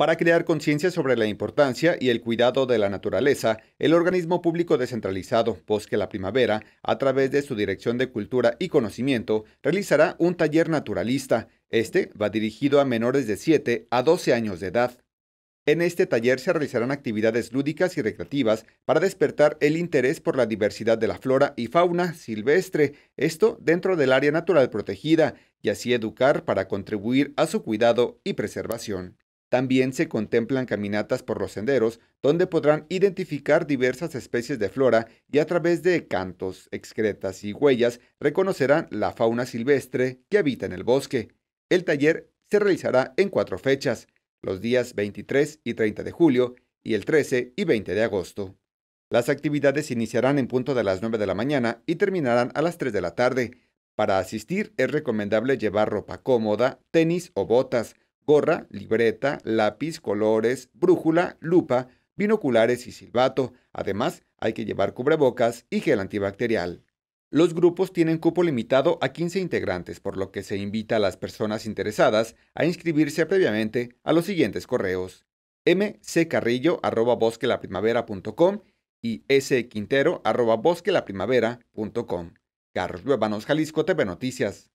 Para crear conciencia sobre la importancia y el cuidado de la naturaleza, el organismo público descentralizado Bosque la Primavera, a través de su Dirección de Cultura y Conocimiento, realizará un taller naturalista. Este va dirigido a menores de 7 a 12 años de edad. En este taller se realizarán actividades lúdicas y recreativas para despertar el interés por la diversidad de la flora y fauna silvestre, esto dentro del área natural protegida, y así educar para contribuir a su cuidado y preservación. También se contemplan caminatas por los senderos, donde podrán identificar diversas especies de flora y a través de cantos, excretas y huellas reconocerán la fauna silvestre que habita en el bosque. El taller se realizará en cuatro fechas, los días 23 y 30 de julio y el 13 y 20 de agosto. Las actividades iniciarán en punto de las 9 de la mañana y terminarán a las 3 de la tarde. Para asistir es recomendable llevar ropa cómoda, tenis o botas, gorra, libreta, lápiz, colores, brújula, lupa, binoculares y silbato. Además, hay que llevar cubrebocas y gel antibacterial. Los grupos tienen cupo limitado a 15 integrantes, por lo que se invita a las personas interesadas a inscribirse previamente a los siguientes correos: mccarrillo@bosquelaprimavera.com y squintero@bosquelaprimavera.com. Carlos Luebanos, Jalisco TV Noticias.